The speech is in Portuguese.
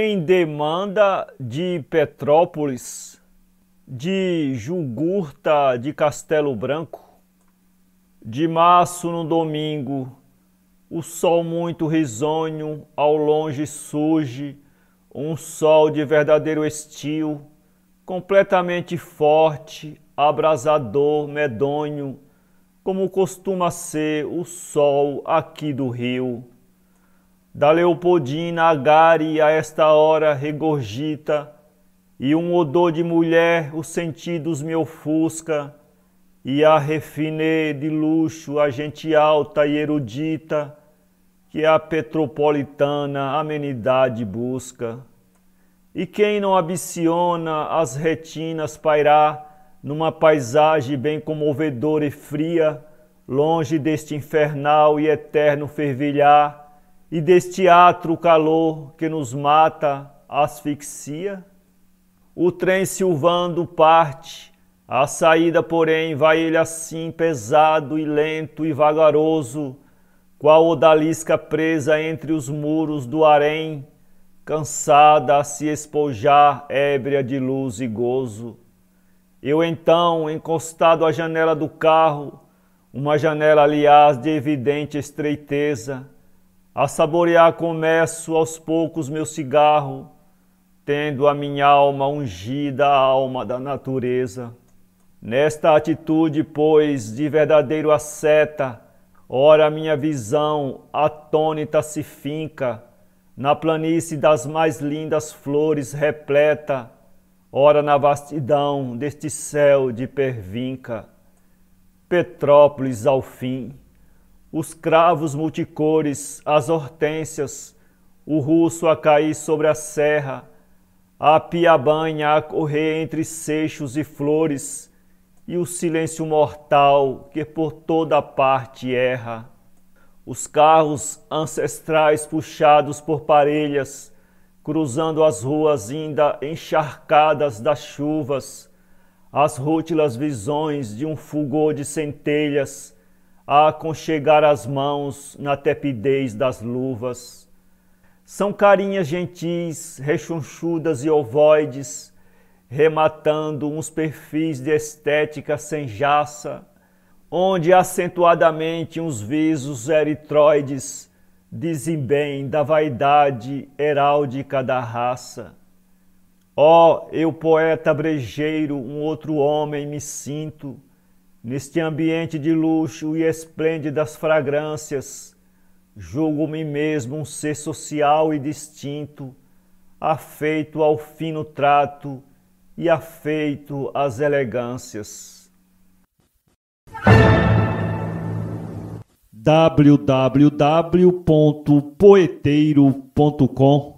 em demanda de Petrópolis, de Jugurta de Castelo Branco, de março no domingo, o sol muito risonho ao longe surge, um sol de verdadeiro estio, completamente forte, abrasador, medonho, como costuma ser o sol aqui do rio da Leopoldina agare a esta hora regurgita, e um odor de mulher os sentidos me ofusca, e a refinê de luxo, a gente alta e erudita, que a petropolitana amenidade busca. E quem não ambiciona as retinas pairar numa paisagem bem comovedora e fria, longe deste infernal e eterno fervilhar, e deste atro calor que nos mata, asfixia? O trem silvando parte, a saída, porém, vai ele assim pesado e lento e vagaroso, qual odalisca presa entre os muros do harém, cansada a se espojar, ébria de luz e gozo. Eu então, encostado à janela do carro, uma janela, aliás, de evidente estreiteza, a saborear começo aos poucos meu cigarro, tendo a minha alma ungida à alma da natureza. Nesta atitude, pois, de verdadeiro asceta, ora minha visão atônita se finca, na planície das mais lindas flores repleta, ora na vastidão deste céu de pervinca. Petrópolis ao fim os cravos multicores, as hortênsias, o russo a cair sobre a serra, a piabanha a correr entre seixos e flores, e o silêncio mortal que por toda parte erra. Os carros ancestrais puxados por parelhas, cruzando as ruas ainda encharcadas das chuvas, as rútilas visões de um fulgor de centelhas, a aconchegar as mãos na tepidez das luvas. São carinhas gentis, rechonchudas e ovoides, rematando uns perfis de estética sem jaça, onde acentuadamente uns visos eritroides dizem bem da vaidade heráldica da raça. Ó, oh, eu poeta brejeiro, um outro homem me sinto, Neste ambiente de luxo e esplêndidas fragrâncias, julgo-me mesmo um ser social e distinto, afeito ao fino trato e afeito às elegâncias. www.poeteiro.com